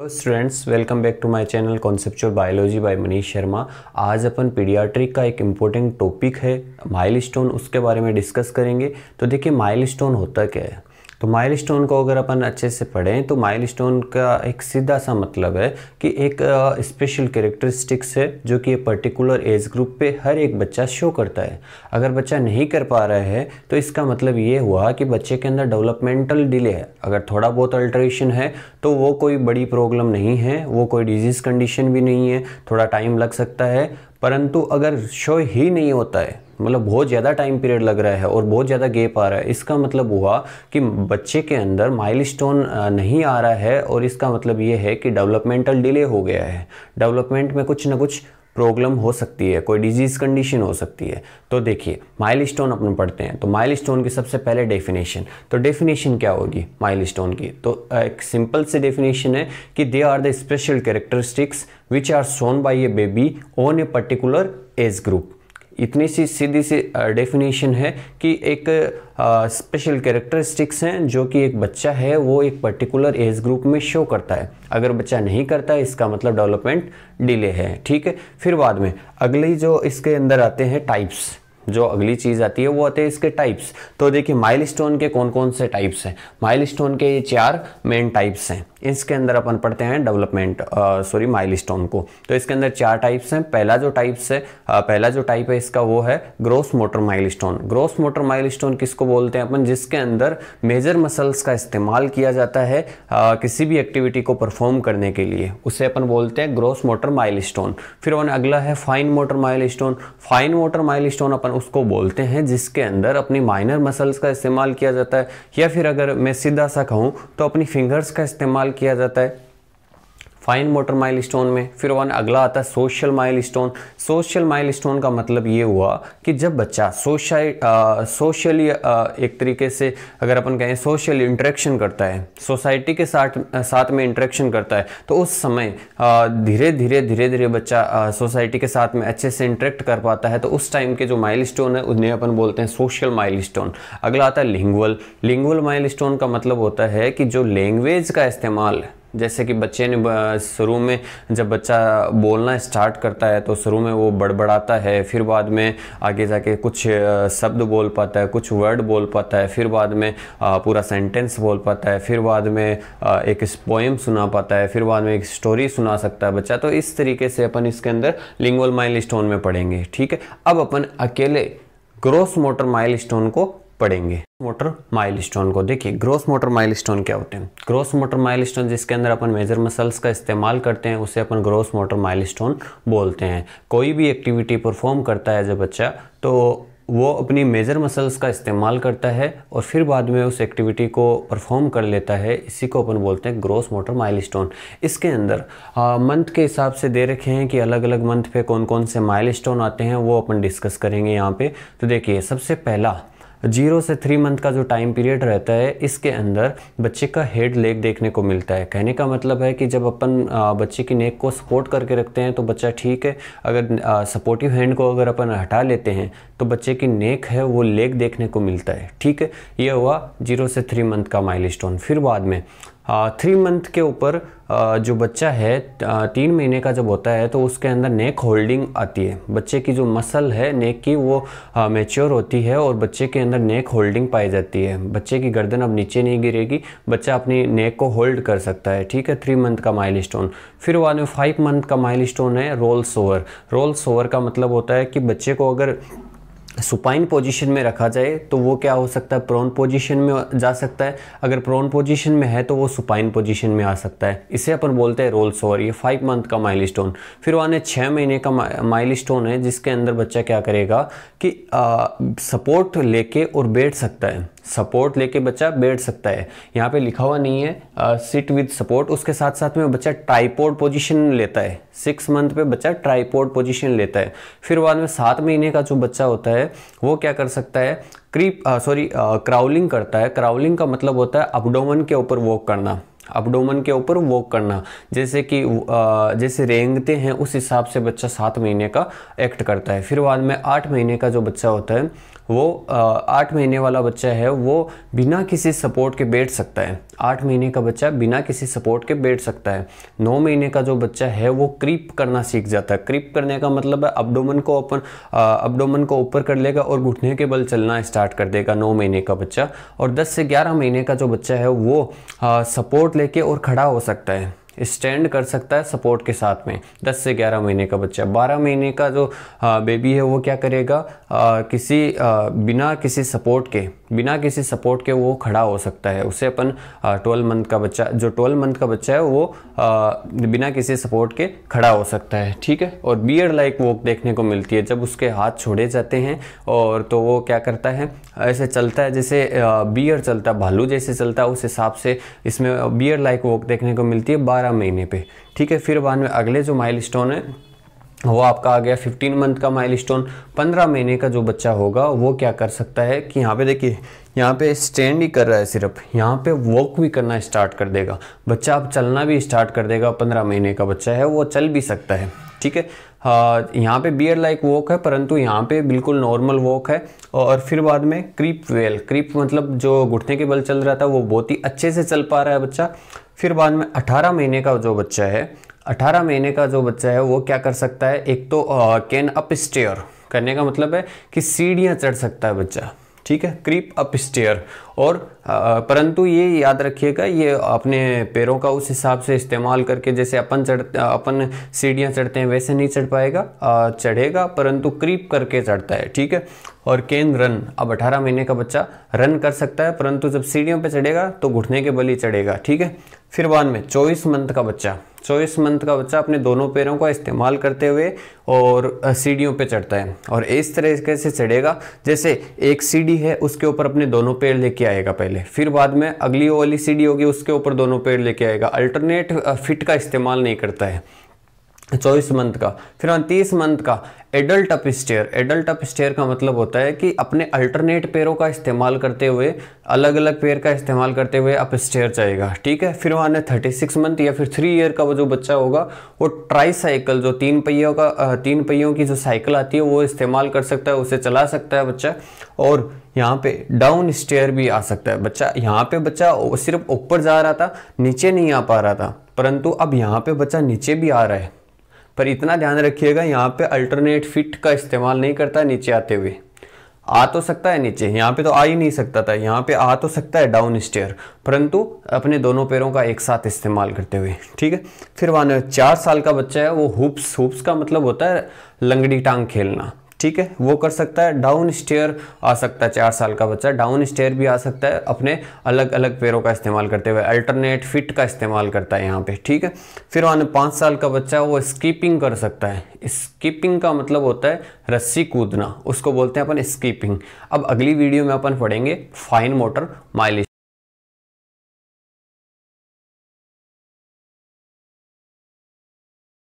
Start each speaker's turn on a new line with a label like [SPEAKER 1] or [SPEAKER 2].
[SPEAKER 1] hello students welcome back to my channel conceptual biology by Manish Sharma आज अपन paediatric का एक इम्पोर्टेंट टॉपिक है माइलस्टोन उसके बारे में डिस्कस करेंगे तो देखिए माइलस्टोन होता क्या है तो माइलस्टोन को अगर अपन अच्छे से पढ़ें तो माइलस्टोन का एक सीधा सा मतलब है कि एक स्पेशल कैरेक्टरिस्टिक्स है जो कि पर्टिकुलर एज ग्रुप पे हर एक बच्चा शो करता है अगर बच्चा नहीं कर पा रहा है तो इसका मतलब ये हुआ कि बच्चे के अंदर डेवलपमेंटल डिले है अगर थोड़ा बहुत अल्ट्रेशन है तो वो कोई बड़ी प्रॉब्लम नहीं है वो कोई डिजीज़ कंडीशन भी नहीं है थोड़ा टाइम लग सकता है परंतु अगर शो ही नहीं होता है मतलब बहुत ज़्यादा टाइम पीरियड लग रहा है और बहुत ज़्यादा गेप आ रहा है इसका मतलब हुआ कि बच्चे के अंदर माइलस्टोन नहीं आ रहा है और इसका मतलब ये है कि डेवलपमेंटल डिले हो गया है डेवलपमेंट में कुछ ना कुछ प्रॉब्लम हो सकती है कोई डिजीज़ कंडीशन हो सकती है तो देखिए माइलस्टोन अपन पढ़ते हैं तो माइलस्टोन की सबसे पहले डेफिनेशन तो डेफिनेशन क्या होगी माइलस्टोन की तो एक सिंपल सी डेफिनेशन है कि they are the special characteristics which are shown by a baby on a particular age group इतनी सी सीधी सी डेफिनेशन है कि एक स्पेशल कैरेक्टरिस्टिक्स हैं जो कि एक बच्चा है वो एक पर्टिकुलर एज ग्रुप में शो करता है अगर बच्चा नहीं करता है इसका मतलब डेवलपमेंट डिले है ठीक है फिर बाद में अगले जो इसके अंदर आते हैं टाइप्स जो अगली चीज़ आती है वो आते हैं इसके टाइप्स तो देखिए माइलस्टोन के कौन कौन से टाइप्स हैं माइलस्टोन के ये चार मेन टाइप्स हैं इसके अंदर अपन पढ़ते हैं डेवलपमेंट सॉरी माइलस्टोन को तो इसके अंदर चार टाइप्स हैं पहला जो टाइप्स है पहला जो टाइप है इसका वो है gross motor milestone gross motor milestone किसको बोलते हैं अपन जिसके अंदर मेजर मसल्स का इस्तेमाल किया जाता है आ, किसी भी एक्टिविटी को परफॉर्म करने के लिए उसे अपन बोलते हैं ग्रोस मोटर माइल फिर अपन अगला है fine motor mile fine motor mile अपन नुकसान उसको बोलते हैं जिसके अंदर अपनी माइनर मसल्स का इस्तेमाल किया जाता है या फिर अगर मैं सीधा सा कहूँ तो अपनी फिंगर्स का इस्तेमाल किया जाता है फाइन मोटर माइलस्टोन में फिर वन अगला आता है सोशल माइलस्टोन सोशल माइलस्टोन का मतलब ये हुआ कि जब बच्चा सोशल सोशली एक तरीके से अगर अपन कहें सोशल इंटरेक्शन करता है सोसाइटी के साथ साथ में इंटरेक्शन करता है तो उस समय धीरे धीरे धीरे धीरे बच्चा सोसाइटी के साथ में अच्छे से इंटरेक्ट कर पाता है तो उस टाइम के जो स्टोन है उन्हें अपन बोलते हैं सोशल स्टोन अगला आता है लिंगुअल लिंगुअल स्टोन का मतलब होता है कि जो लैंग्वेज का इस्तेमाल जैसे कि बच्चे ने शुरू में जब बच्चा बोलना स्टार्ट करता है तो शुरू में वो बड़बड़ाता है फिर बाद में आगे जाके कुछ शब्द बोल पाता है कुछ वर्ड बोल पाता है फिर बाद में पूरा सेंटेंस बोल पाता है फिर बाद में एक पोएम सुना पाता है फिर बाद में एक स्टोरी सुना सकता है बच्चा तो इस तरीके से अपन इसके अंदर लिंगल माइल स्टोन में पढ़ेंगे ठीक है अब अपन अकेले ग्रोस मोटर माइल स्टोन को पढ़ेंगे मोटर माइलस्टोन को देखिए ग्रोस मोटर माइलस्टोन क्या होते हैं ग्रोस मोटर माइलस्टोन जिसके अंदर अपन मेजर मसल्स का इस्तेमाल करते हैं उसे अपन ग्रोस मोटर माइलस्टोन बोलते हैं कोई भी एक्टिविटी परफॉर्म करता है जब बच्चा तो वो अपनी मेजर मसल्स का इस्तेमाल करता है और फिर बाद में उस एक्टिविटी को परफॉर्म कर लेता है इसी को अपन बोलते हैं ग्रोस मोटर माइलस्टोन इसके अंदर मंथ के हिसाब से दे रखे हैं कि अलग अलग मंथ पे कौन कौन से माइलस्टोन आते हैं वो अपन डिस्कस करेंगे यहाँ पे तो देखिए सबसे पहला जीरो से थ्री मंथ का जो टाइम पीरियड रहता है इसके अंदर बच्चे का हेड लेग देखने को मिलता है कहने का मतलब है कि जब अपन बच्चे की नेक को सपोर्ट करके रखते हैं तो बच्चा ठीक है अगर सपोर्टिव हैंड को अगर अपन हटा लेते हैं तो बच्चे की नेक है वो लेग देखने को मिलता है ठीक है ये हुआ जीरो से थ्री मंथ का माइल फिर बाद में थ्री मंथ के ऊपर जो बच्चा है तीन महीने का जब होता है तो उसके अंदर नेक होल्डिंग आती है बच्चे की जो मसल है नेक की वो मेच्योर होती है और बच्चे के अंदर नेक होल्डिंग पाई जाती है बच्चे की गर्दन अब नीचे नहीं गिरेगी बच्चा अपनी नेक को होल्ड कर सकता है ठीक है थ्री मंथ का माइल स्टोन फिर बाद में फाइव मंथ का माइल स्टोन है रोल सोवर रोल सोवर का मतलब होता है कि बच्चे को अगर सुपाइन पोजीशन में रखा जाए तो वो क्या हो सकता है प्रोन पोजीशन में जा सकता है अगर प्रोन पोजीशन में है तो वो सुपाइन पोजीशन में आ सकता है इसे अपन बोलते हैं रोल्स ओवर ये फाइव मंथ का माइलस्टोन फिर वहाँ छः महीने का माइलस्टोन है जिसके अंदर बच्चा क्या करेगा कि सपोर्ट लेके और बैठ सकता है सपोर्ट लेके बच्चा बैठ सकता है यहाँ पे लिखा हुआ नहीं है सिट विद सपोर्ट उसके साथ साथ में बच्चा ट्राईपोर्ड पोजीशन लेता है सिक्स मंथ पे बच्चा ट्राईपोर्ड पोजीशन लेता है फिर बाद में सात महीने का जो बच्चा होता है वो क्या कर सकता है क्रीप सॉरी क्राउलिंग करता है क्राउलिंग का मतलब होता है अपडोमन के ऊपर वॉक करना अपडोमन के ऊपर वॉक करना जैसे कि जैसे रेंगते हैं उस हिसाब से बच्चा सात महीने का एक्ट करता है फिर बाद में आठ महीने का जो बच्चा होता है वो आठ महीने वाला बच्चा है वो बिना किसी सपोर्ट के बैठ सकता है आठ महीने का बच्चा बिना किसी सपोर्ट के बैठ सकता है नौ महीने का जो बच्चा है वो क्रीप करना सीख जाता है क्रीप करने का मतलब है अपडोमन को अपन अपडोमन को ऊपर कर लेगा और घुटने के बल चलना स्टार्ट कर देगा नौ महीने का बच्चा और दस से ग्यारह महीने का जो बच्चा है वो सपोर्ट लेके और खड़ा हो सकता है स्टैंड कर सकता है सपोर्ट के साथ में 10 से 11 महीने का बच्चा 12 महीने का जो बेबी है वो क्या करेगा आ, किसी आ, बिना किसी सपोर्ट के बिना किसी सपोर्ट के वो खड़ा हो सकता है उसे अपन ट्वेल्व मंथ का बच्चा जो ट्वेल्व मंथ का बच्चा है वो बिना किसी सपोर्ट के खड़ा हो सकता है ठीक है और बियड लाइक वॉक देखने को मिलती है जब उसके हाथ छोड़े जाते हैं और तो वो क्या करता है ऐसे चलता है जैसे बियर चलता भालू जैसे चलता है उस हिसाब से इसमें बियर लाइक वॉक देखने को मिलती है बारह महीने पर ठीक है फिर बाद में अगले जो माइल है वो आपका आ गया 15 मंथ का माइलस्टोन 15 महीने का जो बच्चा होगा वो क्या कर सकता है कि यहाँ पे देखिए यहाँ पे स्टैंड ही कर रहा है सिर्फ यहाँ पे वॉक भी करना स्टार्ट कर देगा बच्चा अब चलना भी स्टार्ट कर देगा पंद्रह महीने का बच्चा है वो चल भी सकता है ठीक है हाँ, यहाँ पे बियर लाइक वॉक है परंतु यहाँ पे बिल्कुल नॉर्मल वॉक है और फिर बाद में क्रीप वेल क्रीप मतलब जो घुटने के बल चल रहा था वो बहुत ही अच्छे से चल पा रहा है बच्चा फिर बाद में 18 महीने का जो बच्चा है 18 महीने का जो बच्चा है वो क्या कर सकता है एक तो कैन अप स्टेयर करने का मतलब है कि सीढ़ियाँ चढ़ सकता है बच्चा ठीक है क्रीप अप स्टेयर और परंतु ये याद रखिएगा ये अपने पैरों का उस हिसाब से इस्तेमाल करके जैसे अपन चढ़ अपन सीढ़ियाँ चढ़ते हैं वैसे नहीं चढ़ पाएगा चढ़ेगा परंतु क्रीप करके चढ़ता है ठीक है और कैन रन अब 18 महीने का बच्चा रन कर सकता है परंतु जब सीढ़ियों पे चढ़ेगा तो घुटने के बल ही चढ़ेगा ठीक है फिर बाद में चौबीस मंथ का बच्चा चौबीस मंथ का बच्चा अपने दोनों पैरों का इस्तेमाल करते हुए और सीढ़ियों पे चढ़ता है और इस तरीके से चढ़ेगा जैसे एक सीढ़ी है उसके ऊपर अपने दोनों पैर लेके लेके आएगा पहले फिर बाद में अगली वाली सीढ़ी होगी उसके ऊपर दोनों पेड़ लेके आएगा अल्टरनेट फिट का इस्तेमाल नहीं करता है चौबीस मंथ का फिर उनतीस मंथ का adult up stair adult up stair का मतलब होता है कि अपने अल्टरनेट पैरों का इस्तेमाल करते हुए अलग अलग पैर का इस्तेमाल करते हुए अप स्टेयर जाएगा ठीक है फिर वहाँ ने थर्टी सिक्स मंथ या फिर थ्री ईयर का वो जो बच्चा होगा वो ट्राई साइकिल जो तीन पहियों का तीन पहियों की जो साइकिल आती है वो इस्तेमाल कर सकता है उसे चला सकता है बच्चा और यहाँ पे डाउन स्टेयर भी आ सकता है बच्चा यहाँ पे बच्चा सिर्फ ऊपर जा रहा था नीचे नहीं आ पा रहा था परंतु अब यहाँ पे बच्चा नीचे भी आ रहा है पर इतना ध्यान रखिएगा यहाँ पे अल्टरनेट फिट का इस्तेमाल नहीं करता नीचे आते हुए आ तो सकता है नीचे यहाँ पे तो आ ही नहीं सकता था यहाँ पे आ तो सकता है डाउन स्टेयर परंतु अपने दोनों पैरों का एक साथ इस्तेमाल करते हुए ठीक है फिर वहाँ चार साल का बच्चा है वो हुप्स हुप्स का मतलब होता है लंगड़ी टांग खेलना ठीक है वो कर सकता है डाउन स्टेयर आ सकता है चार साल का बच्चा डाउन स्टेयर भी आ सकता है अपने अलग अलग पैरों का इस्तेमाल करते हुए अल्टरनेट फिट का इस्तेमाल करता है यहाँ पे ठीक है फिर वहाँ पाँच साल का बच्चा वो स्कीपिंग कर सकता है स्कीपिंग का मतलब होता है रस्सी कूदना उसको बोलते हैं अपन स्कीपिंग अब अगली वीडियो में अपन पढ़ेंगे फाइन मोटर माइलेज